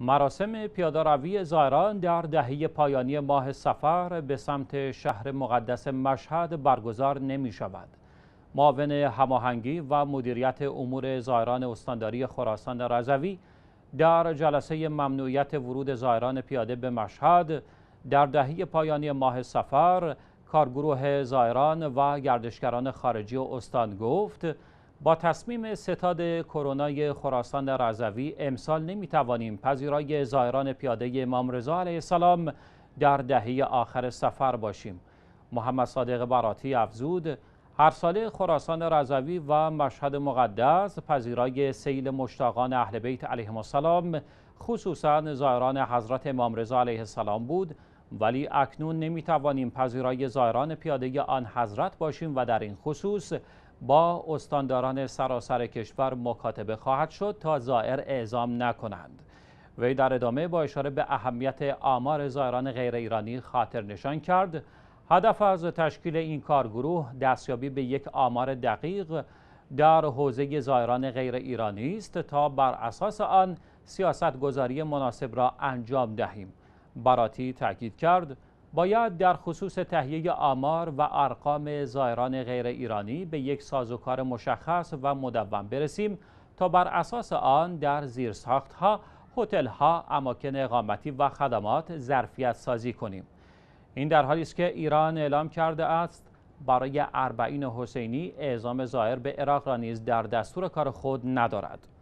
مراسم پیادهروی زائران در دهه پایانی ماه سفر به سمت شهر مقدس مشهد برگزار نمی شود. معاون هماهنگی و مدیریت امور زائران استانداری خراسان رضوی در جلسه ممنوعیت ورود زائران پیاده به مشهد در دهه پایانی ماه سفر کارگروه زائران و گردشگران خارجی و استان گفت با تصمیم ستاد کرونای خراسان رضوی امسال نمیتوانیم پذیرای زائران پیاده امام رضا علیه السلام در دهه آخر سفر باشیم محمد صادق براتی افزود هر ساله خراسان رضوی و مشهد مقدس پذیرای سیل مشتاقان اهل بیت علیهم السلام خصوصا زائران حضرت امام رضا علیه السلام بود ولی اکنون نمیتوانیم پذیرای زائران پیاده آن حضرت باشیم و در این خصوص با استانداران سراسر کشور مکاتبه خواهد شد تا زائر اعزام نکنند وی در ادامه با اشاره به اهمیت آمار زائران غیر ایرانی خاطر نشان کرد هدف از تشکیل این کارگروه دستیابی به یک آمار دقیق در حوزه زائران غیر ایرانی است تا بر اساس آن سیاست گذاری مناسب را انجام دهیم براتی تاکید کرد باید در خصوص تهیه آمار و ارقام زائران غیر ایرانی به یک سازوکار مشخص و مدون برسیم تا بر اساس آن در زیرساخت ها، هتل ها، اماکن اقامتی و خدمات ظرفیت سازی کنیم. این در حالی است که ایران اعلام کرده است برای اربعین حسینی اعزام زائر به عراق را نیز در دستور کار خود ندارد.